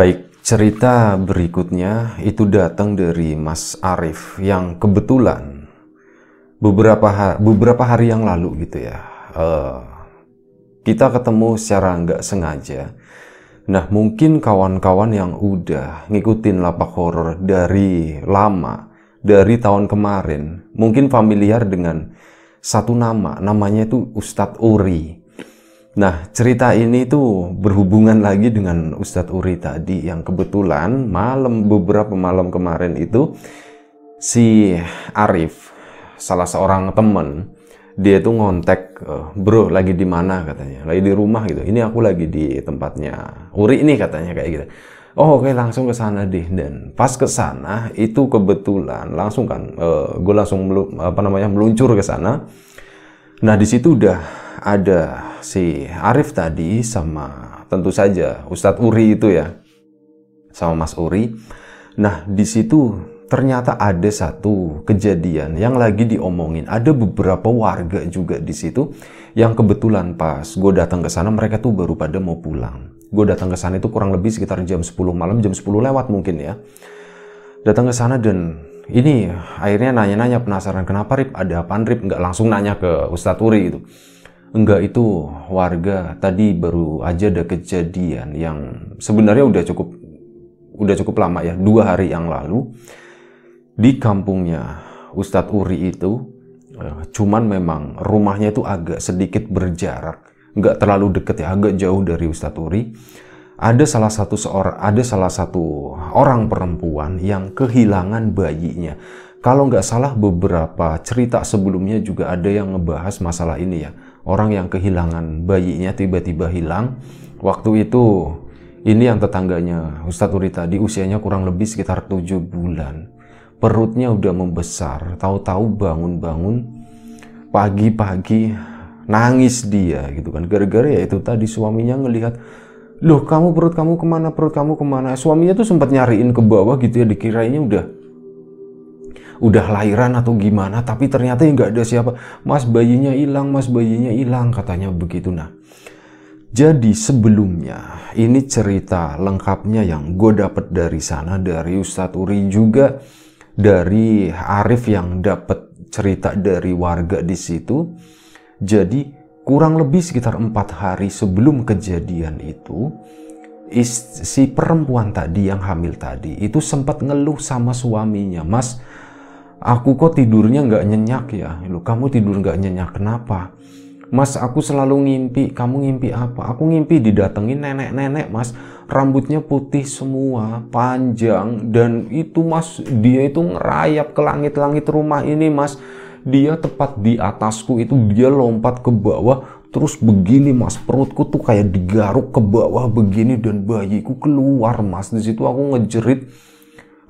Baik, cerita berikutnya itu datang dari Mas Arif yang kebetulan beberapa hari, beberapa hari yang lalu gitu ya. Uh, kita ketemu secara nggak sengaja. Nah, mungkin kawan-kawan yang udah ngikutin lapak horor dari lama, dari tahun kemarin, mungkin familiar dengan satu nama, namanya itu Ustadz Uri. Nah, cerita ini tuh berhubungan lagi dengan Ustadz Uri tadi yang kebetulan malam beberapa malam kemarin itu si Arif, salah seorang temen, dia tuh ngontek, eh, bro lagi di mana katanya, lagi di rumah gitu. Ini aku lagi di tempatnya Uri ini katanya kayak gitu. Oh oke okay, langsung ke sana deh dan pas ke sana itu kebetulan langsung kan uh, eh, gue langsung melu, apa namanya meluncur ke sana. Nah di situ udah ada si Arif tadi sama tentu saja Ustadz Uri itu ya sama Mas Uri. Nah di situ ternyata ada satu kejadian yang lagi diomongin. Ada beberapa warga juga di situ yang kebetulan pas gue datang ke sana mereka tuh baru pada mau pulang. Gue datang ke sana itu kurang lebih sekitar jam 10 malam, jam 10 lewat mungkin ya. Datang ke sana dan ini akhirnya nanya-nanya penasaran kenapa Rip ada apaan Rip nggak langsung nanya ke Ustadz Uri itu. Enggak itu warga tadi baru aja ada kejadian yang sebenarnya udah cukup udah cukup lama ya dua hari yang lalu di kampungnya Ustadz Uri itu eh, cuman memang rumahnya itu agak sedikit berjarak nggak terlalu deket ya agak jauh dari Ustadz Uri ada salah satu seorang ada salah satu orang perempuan yang kehilangan bayinya kalau nggak salah beberapa cerita sebelumnya juga ada yang ngebahas masalah ini ya orang yang kehilangan bayinya tiba-tiba hilang. Waktu itu ini yang tetangganya Ustadz Uri tadi usianya kurang lebih sekitar 7 bulan. Perutnya udah membesar, tahu-tahu bangun-bangun pagi-pagi nangis dia gitu kan. Gara-gara ya itu tadi suaminya ngelihat loh kamu perut kamu kemana perut kamu kemana suaminya tuh sempat nyariin ke bawah gitu ya dikirainya udah udah lahiran atau gimana tapi ternyata nggak ada siapa mas bayinya hilang mas bayinya hilang katanya begitu nah jadi sebelumnya ini cerita lengkapnya yang gue dapet dari sana dari Ustadz Uri juga dari Arif yang dapet cerita dari warga di situ. Jadi kurang lebih sekitar empat hari sebelum kejadian itu si perempuan tadi yang hamil tadi itu sempat ngeluh sama suaminya, Mas aku kok tidurnya nggak nyenyak ya? lu kamu tidur nggak nyenyak kenapa? Mas, aku selalu ngimpi. Kamu ngimpi apa? Aku ngimpi didatengin nenek-nenek, Mas. Rambutnya putih semua, panjang, dan itu Mas, dia itu ngerayap ke langit-langit rumah ini, Mas. Dia tepat di atasku itu dia lompat ke bawah terus begini mas perutku tuh kayak digaruk ke bawah begini dan bayiku keluar mas di situ aku ngejerit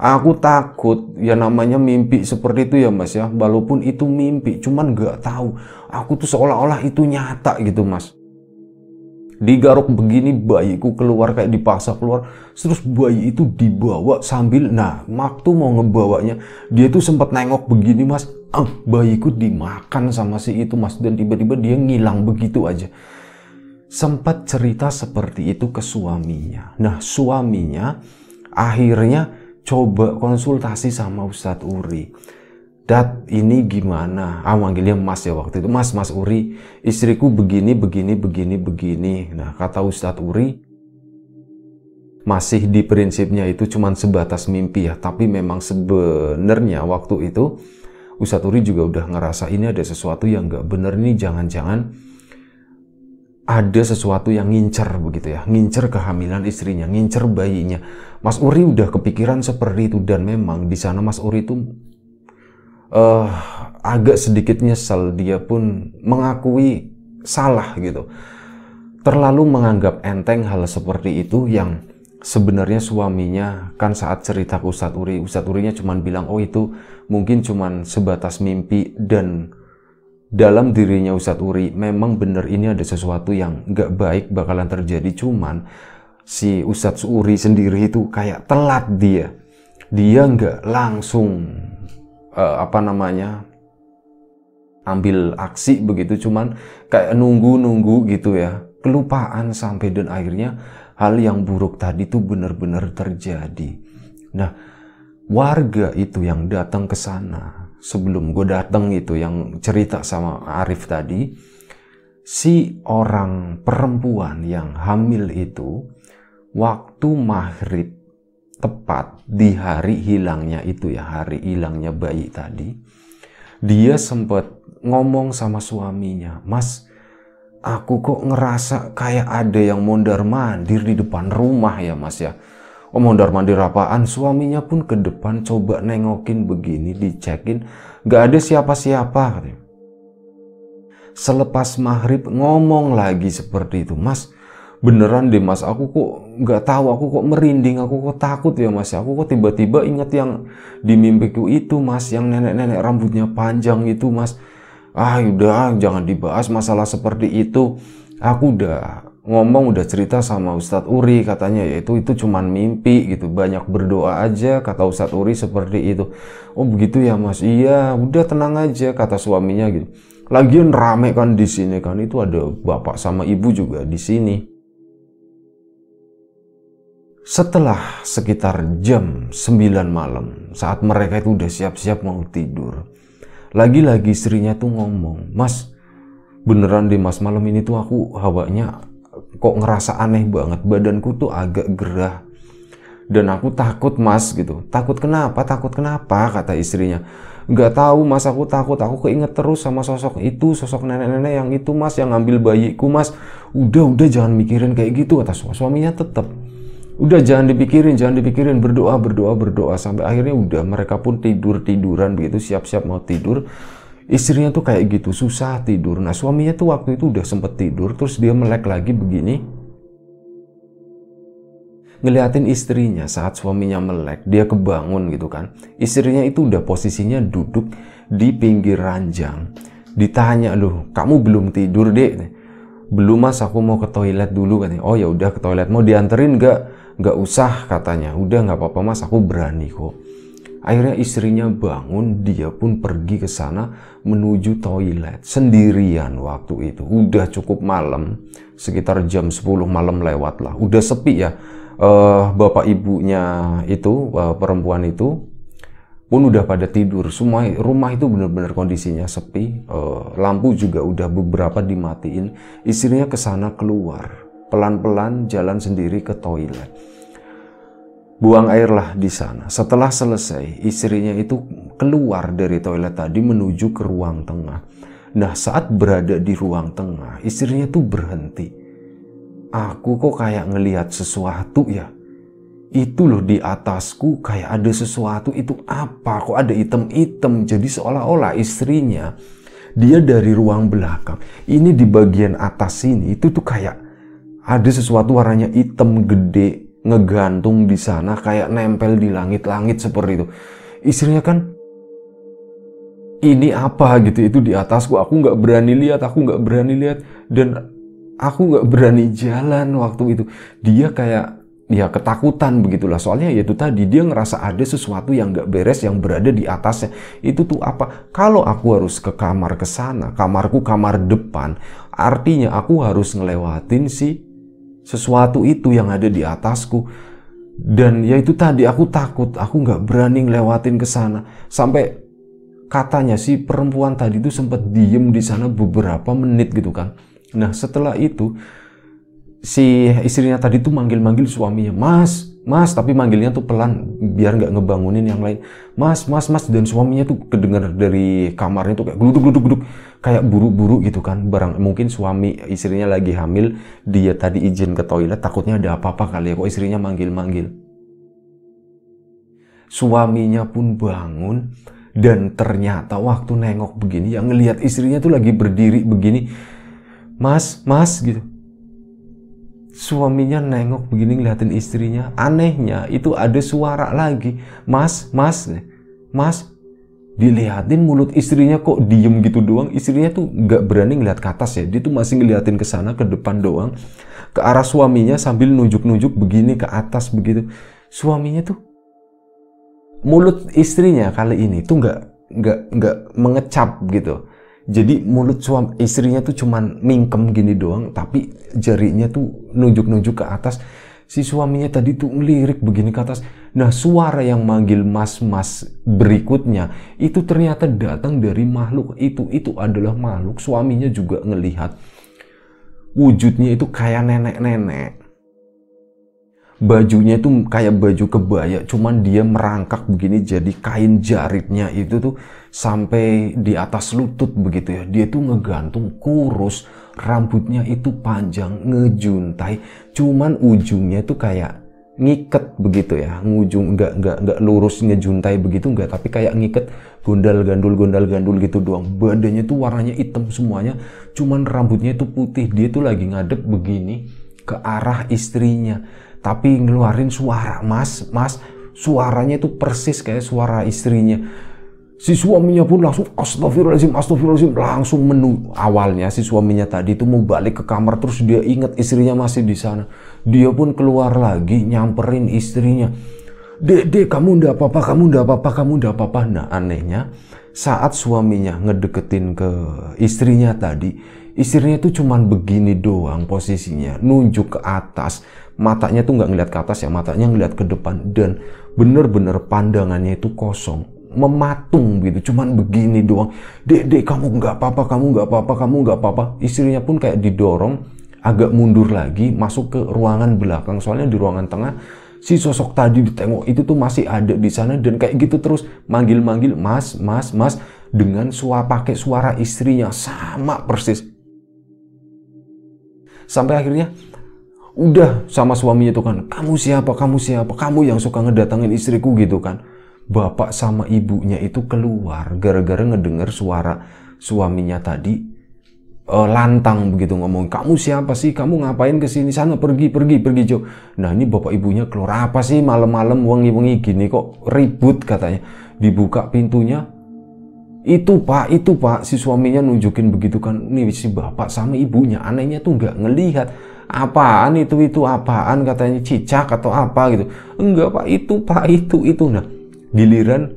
Aku takut ya namanya mimpi seperti itu ya mas ya. Walaupun itu mimpi, cuman gak tahu. Aku tuh seolah-olah itu nyata gitu mas. Digaruk begini bayiku keluar kayak dipaksa keluar. Terus bayi itu dibawa sambil, nah waktu mau ngebawanya dia tuh sempat nengok begini mas. Ah, bayiku dimakan sama si itu mas dan tiba-tiba dia ngilang begitu aja sempat cerita seperti itu ke suaminya. Nah, suaminya akhirnya coba konsultasi sama Ustadz Uri. dat ini gimana? Ah, manggilnya Mas ya waktu itu. Mas, Mas Uri, istriku begini, begini, begini, begini. Nah, kata Ustadz Uri, masih di prinsipnya itu cuman sebatas mimpi ya. Tapi memang sebenarnya waktu itu, Ustadz Uri juga udah ngerasa ini ada sesuatu yang nggak bener nih, jangan-jangan ada sesuatu yang ngincer begitu ya, ngincer kehamilan istrinya, ngincer bayinya. Mas Uri udah kepikiran seperti itu dan memang di sana Mas Uri itu uh, eh, agak sedikit nyesel, dia pun mengakui salah gitu. Terlalu menganggap enteng hal seperti itu yang sebenarnya suaminya kan saat cerita ke Ustadz Uri, Ustadz Urinya cuman bilang, oh itu mungkin cuman sebatas mimpi dan dalam dirinya Ustadz Uri memang benar ini ada sesuatu yang gak baik bakalan terjadi cuman si Ustadz Uri sendiri itu kayak telat dia dia gak langsung uh, apa namanya ambil aksi begitu cuman kayak nunggu-nunggu gitu ya kelupaan sampai dan akhirnya hal yang buruk tadi tuh benar benar terjadi nah warga itu yang datang ke sana sebelum gue dateng itu yang cerita sama Arif tadi si orang perempuan yang hamil itu waktu maghrib tepat di hari hilangnya itu ya hari hilangnya bayi tadi dia sempat ngomong sama suaminya mas aku kok ngerasa kayak ada yang mondar mandir di depan rumah ya mas ya mondar mandir apaan suaminya pun ke depan coba nengokin begini dicekin gak ada siapa-siapa selepas maghrib ngomong lagi seperti itu mas beneran deh mas aku kok nggak tahu aku kok merinding aku kok takut ya mas aku kok tiba-tiba ingat yang di mimpiku itu mas yang nenek-nenek rambutnya panjang itu mas ah udah jangan dibahas masalah seperti itu aku udah ngomong udah cerita sama Ustadz Uri katanya yaitu itu cuman mimpi gitu banyak berdoa aja kata Ustadz Uri seperti itu oh begitu ya mas iya udah tenang aja kata suaminya gitu lagian rame kan di sini kan itu ada bapak sama ibu juga di sini setelah sekitar jam 9 malam saat mereka itu udah siap-siap mau tidur lagi-lagi istrinya tuh ngomong mas beneran deh mas malam ini tuh aku hawanya kok ngerasa aneh banget badanku tuh agak gerah dan aku takut mas gitu takut kenapa takut kenapa kata istrinya nggak tahu mas aku takut aku keinget terus sama sosok itu sosok nenek-nenek yang itu mas yang ngambil bayiku mas udah udah jangan mikirin kayak gitu kata suaminya tetap udah jangan dipikirin jangan dipikirin berdoa berdoa berdoa sampai akhirnya udah mereka pun tidur tiduran begitu siap-siap mau tidur istrinya tuh kayak gitu susah tidur nah suaminya tuh waktu itu udah sempet tidur terus dia melek lagi begini ngeliatin istrinya saat suaminya melek dia kebangun gitu kan istrinya itu udah posisinya duduk di pinggir ranjang ditanya loh kamu belum tidur dek belum mas aku mau ke toilet dulu kan? oh ya udah ke toilet mau dianterin nggak nggak usah katanya udah nggak apa-apa mas aku berani kok Akhirnya istrinya bangun, dia pun pergi ke sana menuju toilet sendirian waktu itu. Udah cukup malam, sekitar jam 10 malam lewat lah. Udah sepi ya. Uh, bapak ibunya itu, uh, perempuan itu pun udah pada tidur. Semua rumah itu benar-benar kondisinya sepi. Uh, lampu juga udah beberapa dimatiin. Istrinya kesana keluar. Pelan-pelan jalan sendiri ke toilet buang airlah di sana. Setelah selesai, istrinya itu keluar dari toilet tadi menuju ke ruang tengah. Nah, saat berada di ruang tengah, istrinya tuh berhenti. Aku kok kayak ngelihat sesuatu ya. Itu loh di atasku kayak ada sesuatu itu apa? Kok ada item-item? Jadi seolah-olah istrinya dia dari ruang belakang. Ini di bagian atas ini itu tuh kayak ada sesuatu warnanya hitam gede ngegantung di sana kayak nempel di langit-langit seperti itu. Istrinya kan ini apa gitu itu di atasku aku nggak berani lihat aku nggak berani lihat dan aku nggak berani jalan waktu itu dia kayak ya ketakutan begitulah soalnya yaitu tadi dia ngerasa ada sesuatu yang nggak beres yang berada di atasnya itu tuh apa kalau aku harus ke kamar ke sana kamarku kamar depan artinya aku harus ngelewatin si sesuatu itu yang ada di atasku dan ya itu tadi aku takut aku nggak berani ngelewatin ke sana sampai katanya si perempuan tadi itu sempat diem di sana beberapa menit gitu kan nah setelah itu si istrinya tadi tuh manggil-manggil suaminya mas mas tapi manggilnya tuh pelan biar nggak ngebangunin yang lain mas mas mas dan suaminya tuh kedengar dari kamarnya tuh kayak geluduk geluduk geluduk kayak buru-buru gitu kan barang mungkin suami istrinya lagi hamil dia tadi izin ke toilet takutnya ada apa-apa kali ya kok istrinya manggil-manggil suaminya pun bangun dan ternyata waktu nengok begini yang ngelihat istrinya tuh lagi berdiri begini mas mas gitu suaminya nengok begini ngeliatin istrinya anehnya itu ada suara lagi mas mas mas dilihatin mulut istrinya kok diem gitu doang istrinya tuh nggak berani ngeliat ke atas ya dia tuh masih ngeliatin ke sana ke depan doang ke arah suaminya sambil nunjuk-nunjuk begini ke atas begitu suaminya tuh mulut istrinya kali ini tuh nggak nggak nggak mengecap gitu jadi mulut suam istrinya tuh cuman mingkem gini doang tapi jarinya tuh nunjuk-nunjuk ke atas si suaminya tadi tuh ngelirik begini ke atas. Nah suara yang manggil mas-mas berikutnya itu ternyata datang dari makhluk itu. Itu adalah makhluk suaminya juga ngelihat wujudnya itu kayak nenek-nenek bajunya itu kayak baju kebaya cuman dia merangkak begini jadi kain jaritnya itu tuh sampai di atas lutut begitu ya dia tuh ngegantung kurus rambutnya itu panjang ngejuntai cuman ujungnya tuh kayak ngiket begitu ya ngujung nggak nggak nggak lurus ngejuntai begitu nggak tapi kayak ngiket gondal gandul gondal gandul gitu doang badannya tuh warnanya hitam semuanya cuman rambutnya itu putih dia tuh lagi ngadep begini ke arah istrinya tapi ngeluarin suara mas mas suaranya itu persis kayak suara istrinya si suaminya pun langsung astagfirullahaladzim astagfirullahaladzim langsung menu awalnya si suaminya tadi itu mau balik ke kamar terus dia ingat istrinya masih di sana dia pun keluar lagi nyamperin istrinya Dede kamu ndak apa-apa kamu ndak apa-apa kamu ndak apa-apa nah anehnya saat suaminya ngedeketin ke istrinya tadi istrinya itu cuman begini doang posisinya nunjuk ke atas matanya tuh nggak ngeliat ke atas ya matanya ngeliat ke depan dan bener-bener pandangannya itu kosong mematung gitu cuman begini doang dek dek kamu nggak apa-apa kamu nggak apa-apa kamu nggak apa-apa istrinya pun kayak didorong agak mundur lagi masuk ke ruangan belakang soalnya di ruangan tengah si sosok tadi ditengok itu tuh masih ada di sana dan kayak gitu terus manggil-manggil mas mas mas dengan suara pakai suara istrinya sama persis sampai akhirnya udah sama suaminya tuh kan kamu siapa kamu siapa kamu yang suka ngedatangin istriku gitu kan bapak sama ibunya itu keluar gara-gara ngedengar suara suaminya tadi uh, lantang begitu ngomong kamu siapa sih kamu ngapain ke sini sana pergi pergi pergi Jo nah ini bapak ibunya keluar apa sih malam-malam wangi-wangi gini kok ribut katanya dibuka pintunya itu pak itu pak si suaminya nunjukin begitu kan nih si bapak sama ibunya anehnya tuh nggak ngelihat apaan itu itu apaan katanya cicak atau apa gitu enggak pak itu pak itu itu nah giliran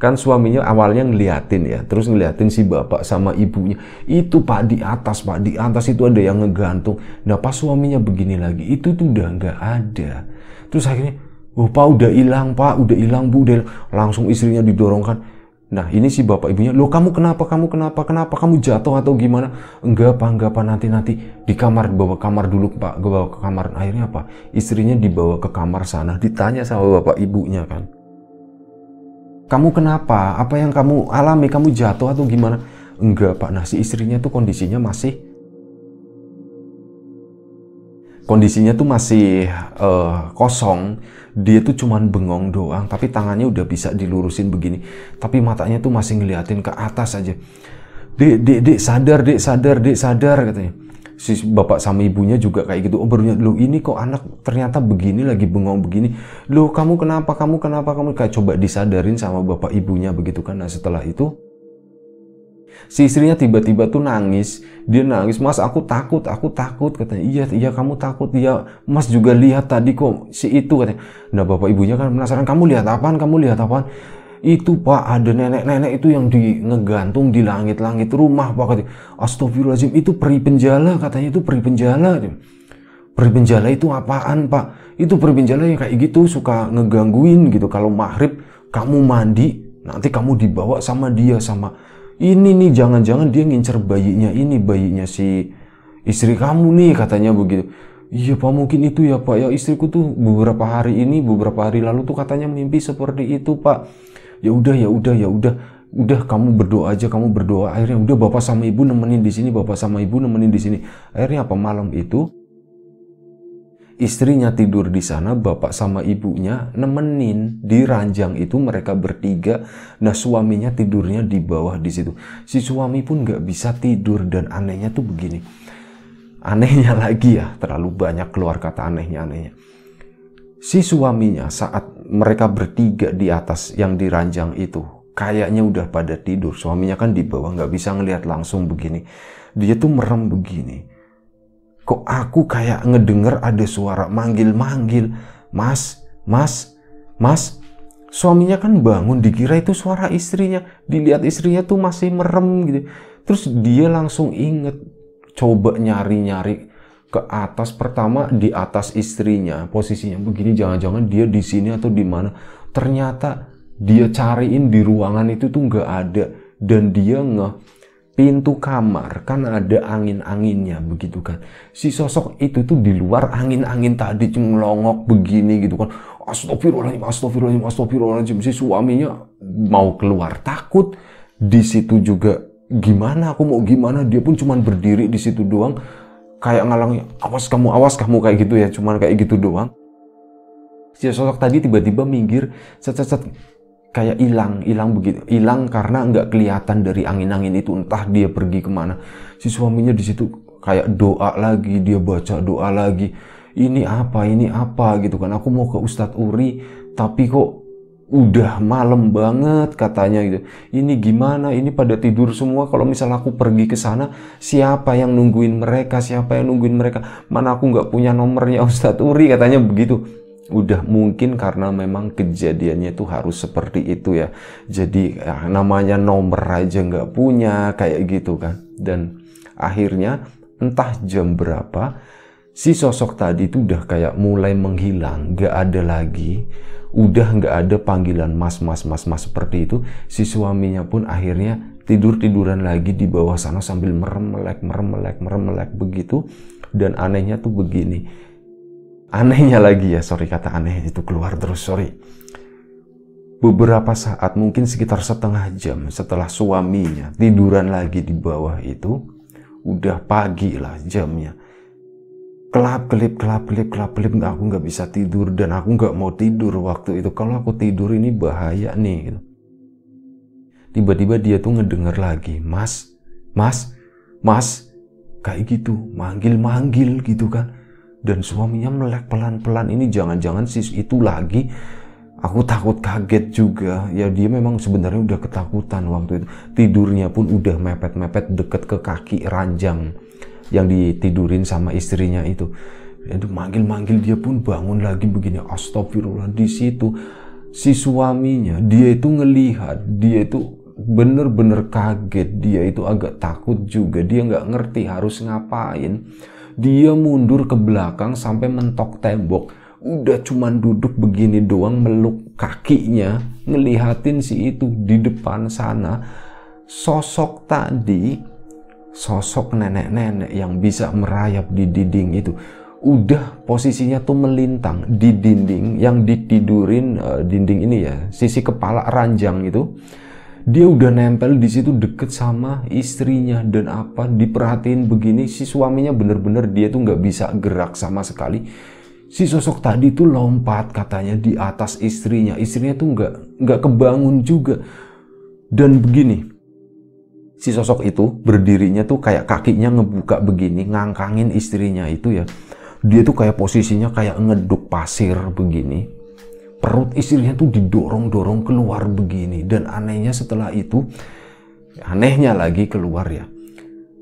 kan suaminya awalnya ngeliatin ya terus ngeliatin si bapak sama ibunya itu pak di atas pak di atas itu ada yang ngegantung nah pas suaminya begini lagi itu tuh udah nggak ada terus akhirnya oh pak udah hilang pak udah hilang bu udah langsung istrinya didorongkan Nah ini si bapak ibunya, loh kamu kenapa, kamu kenapa, kenapa, kamu jatuh atau gimana? Enggak apa, enggak pak, nanti-nanti di kamar, bawa kamar dulu pak, gue bawa ke kamar. Akhirnya apa? Istrinya dibawa ke kamar sana, ditanya sama bapak ibunya kan. Kamu kenapa? Apa yang kamu alami? Kamu jatuh atau gimana? Enggak pak, nah si istrinya tuh kondisinya masih kondisinya tuh masih uh, kosong dia tuh cuman bengong doang tapi tangannya udah bisa dilurusin begini tapi matanya tuh masih ngeliatin ke atas aja dek dek dek sadar dek sadar dek sadar katanya si bapak sama ibunya juga kayak gitu oh barunya lu ini kok anak ternyata begini lagi bengong begini lu kamu kenapa kamu kenapa kamu kayak coba disadarin sama bapak ibunya begitu kan nah setelah itu si istrinya tiba-tiba tuh nangis dia nangis mas aku takut aku takut katanya iya iya kamu takut iya mas juga lihat tadi kok si itu katanya nah bapak ibunya kan penasaran kamu lihat apaan kamu lihat apaan itu pak ada nenek-nenek itu yang di ngegantung di langit-langit rumah pak katanya astagfirullahaladzim itu peri penjala katanya itu peri penjala peri penjala itu apaan pak itu peri penjala yang kayak gitu suka ngegangguin gitu kalau maghrib kamu mandi nanti kamu dibawa sama dia sama ini nih jangan-jangan dia ngincer bayinya ini bayinya si istri kamu nih katanya begitu iya pak mungkin itu ya pak ya istriku tuh beberapa hari ini beberapa hari lalu tuh katanya mimpi seperti itu pak ya udah ya udah ya udah udah kamu berdoa aja kamu berdoa akhirnya udah bapak sama ibu nemenin di sini bapak sama ibu nemenin di sini akhirnya apa malam itu istrinya tidur di sana, bapak sama ibunya nemenin di ranjang itu mereka bertiga. Nah suaminya tidurnya di bawah di situ. Si suami pun nggak bisa tidur dan anehnya tuh begini. Anehnya lagi ya, terlalu banyak keluar kata anehnya-anehnya. Si suaminya saat mereka bertiga di atas yang di ranjang itu, kayaknya udah pada tidur. Suaminya kan di bawah nggak bisa ngelihat langsung begini. Dia tuh merem begini kok aku kayak ngedenger ada suara manggil-manggil, mas, mas, mas. Suaminya kan bangun, dikira itu suara istrinya. Dilihat istrinya tuh masih merem gitu. Terus dia langsung inget, coba nyari-nyari ke atas. Pertama di atas istrinya, posisinya begini, jangan-jangan dia di sini atau di mana. Ternyata dia cariin di ruangan itu tuh nggak ada dan dia nggak pintu kamar kan ada angin-anginnya begitu kan si sosok itu tuh di luar angin-angin tadi longok begini gitu kan astagfirullahaladzim astagfirullahaladzim astagfirullahaladzim si suaminya mau keluar takut di situ juga gimana aku mau gimana dia pun cuman berdiri di situ doang kayak ngalangnya awas kamu awas kamu kayak gitu ya cuman kayak gitu doang si sosok tadi tiba-tiba minggir cet cet cet kayak hilang, hilang begitu, hilang karena nggak kelihatan dari angin-angin itu entah dia pergi kemana. Si suaminya di situ kayak doa lagi, dia baca doa lagi. Ini apa, ini apa gitu kan. Aku mau ke Ustadz Uri, tapi kok udah malam banget katanya gitu. Ini gimana? Ini pada tidur semua. Kalau misal aku pergi ke sana, siapa yang nungguin mereka? Siapa yang nungguin mereka? Mana aku nggak punya nomornya Ustadz Uri katanya begitu udah mungkin karena memang kejadiannya itu harus seperti itu ya jadi ya, namanya nomor aja nggak punya kayak gitu kan dan akhirnya entah jam berapa si sosok tadi itu udah kayak mulai menghilang nggak ada lagi udah nggak ada panggilan mas mas mas mas seperti itu si suaminya pun akhirnya tidur tiduran lagi di bawah sana sambil meremelek meremelek meremelek begitu dan anehnya tuh begini anehnya lagi ya, sorry kata aneh itu keluar terus, sorry. Beberapa saat, mungkin sekitar setengah jam setelah suaminya tiduran lagi di bawah itu, udah pagi lah jamnya. Kelap kelip kelap kelip kelap kelip, aku nggak bisa tidur dan aku nggak mau tidur waktu itu. Kalau aku tidur ini bahaya nih. Gitu. Tiba-tiba dia tuh ngedenger lagi, Mas, Mas, Mas, kayak gitu, manggil-manggil gitu kan dan suaminya melek pelan-pelan ini jangan-jangan sis itu lagi aku takut kaget juga ya dia memang sebenarnya udah ketakutan waktu itu tidurnya pun udah mepet-mepet deket ke kaki ranjang yang ditidurin sama istrinya itu itu manggil-manggil dia pun bangun lagi begini astagfirullah di situ si suaminya dia itu ngelihat dia itu bener-bener kaget dia itu agak takut juga dia nggak ngerti harus ngapain dia mundur ke belakang sampai mentok tembok. Udah cuman duduk begini doang meluk kakinya, ngelihatin si itu di depan sana. Sosok tadi, sosok nenek-nenek yang bisa merayap di dinding itu udah posisinya tuh melintang di dinding yang ditidurin uh, dinding ini ya sisi kepala ranjang itu dia udah nempel di situ deket sama istrinya dan apa diperhatiin begini si suaminya bener-bener dia tuh nggak bisa gerak sama sekali si sosok tadi tuh lompat katanya di atas istrinya istrinya tuh nggak nggak kebangun juga dan begini si sosok itu berdirinya tuh kayak kakinya ngebuka begini ngangkangin istrinya itu ya dia tuh kayak posisinya kayak ngeduk pasir begini perut istrinya tuh didorong-dorong keluar begini dan anehnya setelah itu anehnya lagi keluar ya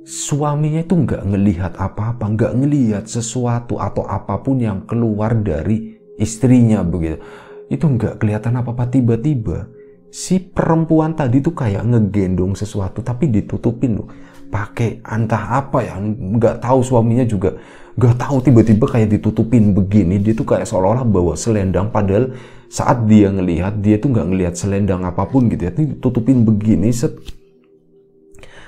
suaminya itu nggak ngelihat apa-apa nggak ngelihat sesuatu atau apapun yang keluar dari istrinya begitu itu nggak kelihatan apa-apa tiba-tiba si perempuan tadi tuh kayak ngegendong sesuatu tapi ditutupin loh pakai antah apa ya nggak tahu suaminya juga nggak tahu tiba-tiba kayak ditutupin begini dia tuh kayak seolah-olah bawa selendang padahal saat dia ngelihat dia tuh nggak ngelihat selendang apapun gitu ya ditutupin begini set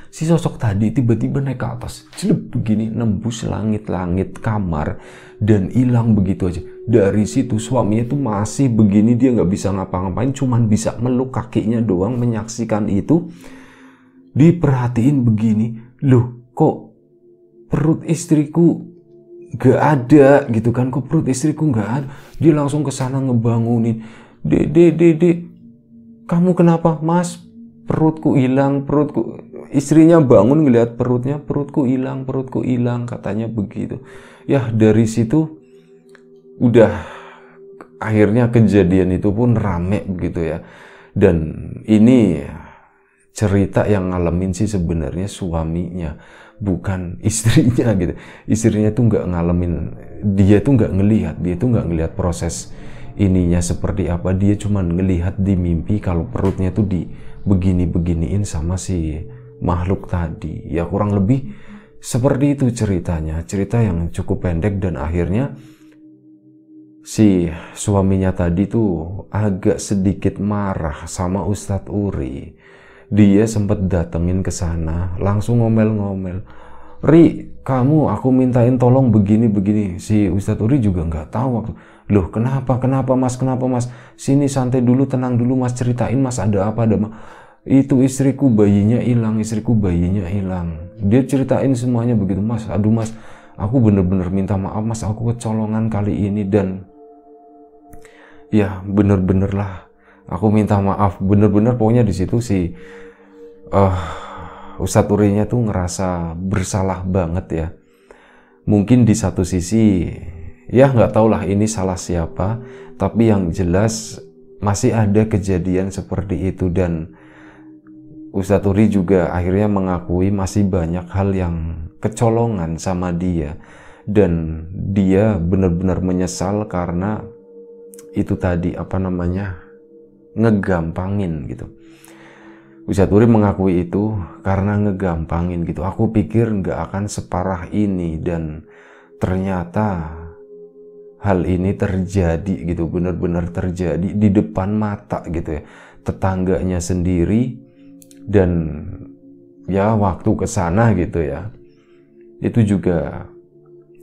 si sosok tadi tiba-tiba naik ke atas jelek begini nembus langit-langit kamar dan hilang begitu aja dari situ suaminya tuh masih begini dia nggak bisa ngapa-ngapain cuman bisa meluk kakinya doang menyaksikan itu diperhatiin begini, loh kok perut istriku gak ada gitu kan, kok perut istriku gak ada. Dia langsung kesana ngebangunin, dede, dede, kamu kenapa mas? Perutku hilang, perutku istrinya bangun ngeliat perutnya, perutku hilang, perutku hilang, katanya begitu. Ya dari situ udah akhirnya kejadian itu pun rame begitu ya. Dan ini ya, cerita yang ngalamin sih sebenarnya suaminya bukan istrinya gitu istrinya tuh nggak ngalamin dia tuh nggak ngelihat dia tuh nggak ngelihat proses ininya seperti apa dia cuma ngelihat di mimpi kalau perutnya tuh di begini beginiin sama si makhluk tadi ya kurang lebih seperti itu ceritanya cerita yang cukup pendek dan akhirnya si suaminya tadi tuh agak sedikit marah sama Ustadz Uri dia sempet datengin ke sana langsung ngomel-ngomel Ri kamu aku mintain tolong begini begini si Ustadz Uri juga nggak tahu waktu loh kenapa kenapa mas kenapa mas sini santai dulu tenang dulu mas ceritain mas ada apa ada ma itu istriku bayinya hilang istriku bayinya hilang dia ceritain semuanya begitu mas aduh mas aku bener-bener minta maaf mas aku kecolongan kali ini dan ya bener-bener lah aku minta maaf bener-bener pokoknya di situ si uh, Ustadz Urinya tuh ngerasa bersalah banget ya mungkin di satu sisi ya nggak lah ini salah siapa tapi yang jelas masih ada kejadian seperti itu dan Ustadz Uri juga akhirnya mengakui masih banyak hal yang kecolongan sama dia dan dia benar-benar menyesal karena itu tadi apa namanya ngegampangin gitu. Wisaturi mengakui itu karena ngegampangin gitu. Aku pikir nggak akan separah ini dan ternyata hal ini terjadi gitu, benar-benar terjadi di depan mata gitu ya. Tetangganya sendiri dan ya waktu kesana gitu ya. Itu juga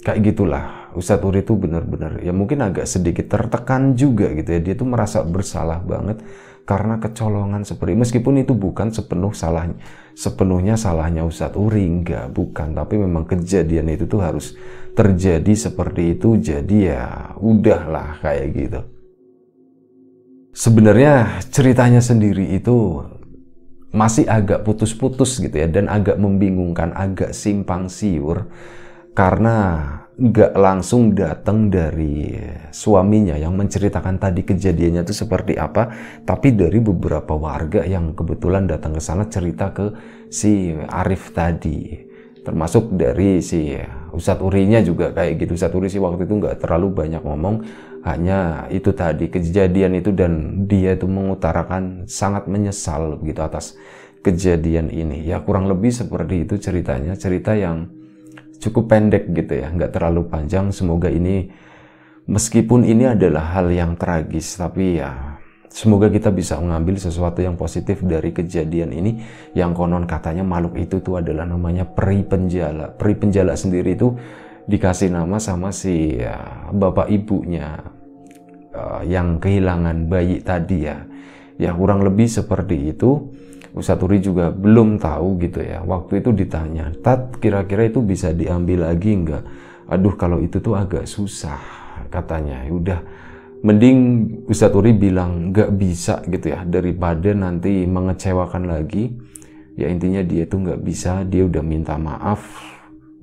kayak gitulah Ustadz Uri itu benar-benar ya mungkin agak sedikit tertekan juga gitu ya. Dia tuh merasa bersalah banget karena kecolongan seperti meskipun itu bukan sepenuh salah sepenuhnya salahnya Ustadz Uri enggak bukan tapi memang kejadian itu tuh harus terjadi seperti itu jadi ya udahlah kayak gitu sebenarnya ceritanya sendiri itu masih agak putus-putus gitu ya dan agak membingungkan agak simpang siur karena gak langsung datang dari suaminya yang menceritakan tadi kejadiannya itu seperti apa, tapi dari beberapa warga yang kebetulan datang ke sana cerita ke si Arif tadi. Termasuk dari si Ustadz Urinya juga kayak gitu. Ustadz Uri sih waktu itu gak terlalu banyak ngomong, hanya itu tadi kejadian itu dan dia itu mengutarakan sangat menyesal begitu atas kejadian ini. Ya kurang lebih seperti itu ceritanya, cerita yang cukup pendek gitu ya, nggak terlalu panjang. Semoga ini, meskipun ini adalah hal yang tragis, tapi ya semoga kita bisa mengambil sesuatu yang positif dari kejadian ini. Yang konon katanya makhluk itu tuh adalah namanya peri penjala. Peri penjala sendiri itu dikasih nama sama si ya, bapak ibunya uh, yang kehilangan bayi tadi ya. Ya kurang lebih seperti itu Usaturi juga belum tahu gitu ya. Waktu itu ditanya, Tat kira-kira itu bisa diambil lagi enggak?" Aduh kalau itu tuh agak susah katanya. Ya udah mending Usaturi bilang enggak bisa gitu ya daripada nanti mengecewakan lagi. Ya intinya dia tuh enggak bisa, dia udah minta maaf,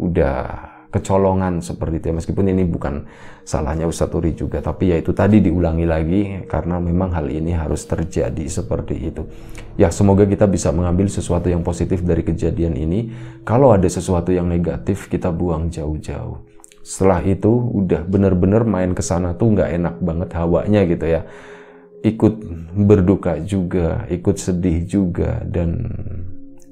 udah kecolongan seperti itu ya. meskipun ini bukan salahnya Ustadz Uri juga tapi ya itu tadi diulangi lagi karena memang hal ini harus terjadi seperti itu ya semoga kita bisa mengambil sesuatu yang positif dari kejadian ini kalau ada sesuatu yang negatif kita buang jauh-jauh setelah itu udah bener-bener main ke sana tuh nggak enak banget hawanya gitu ya ikut berduka juga ikut sedih juga dan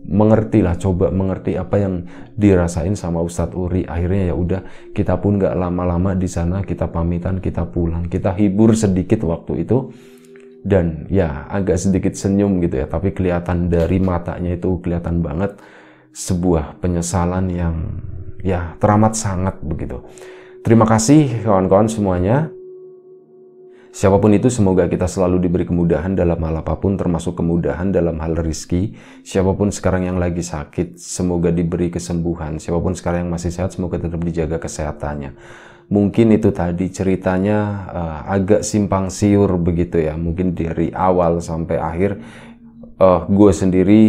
mengerti lah coba mengerti apa yang dirasain sama Ustadz Uri akhirnya ya udah kita pun nggak lama-lama di sana kita pamitan kita pulang kita hibur sedikit waktu itu dan ya agak sedikit senyum gitu ya tapi kelihatan dari matanya itu kelihatan banget sebuah penyesalan yang ya teramat sangat begitu terima kasih kawan-kawan semuanya Siapapun itu semoga kita selalu diberi kemudahan dalam hal apapun termasuk kemudahan dalam hal rizki. Siapapun sekarang yang lagi sakit semoga diberi kesembuhan. Siapapun sekarang yang masih sehat semoga tetap dijaga kesehatannya. Mungkin itu tadi ceritanya uh, agak simpang siur begitu ya. Mungkin dari awal sampai akhir uh, eh, gue sendiri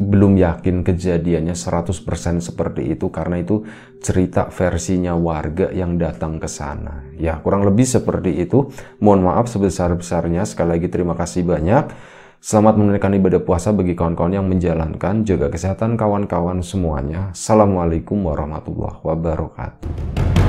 belum yakin kejadiannya 100% seperti itu karena itu cerita versinya warga yang datang ke sana. Ya, kurang lebih seperti itu. Mohon maaf sebesar-besarnya. Sekali lagi terima kasih banyak. Selamat menunaikan ibadah puasa bagi kawan-kawan yang menjalankan. Jaga kesehatan kawan-kawan semuanya. Assalamualaikum warahmatullahi wabarakatuh.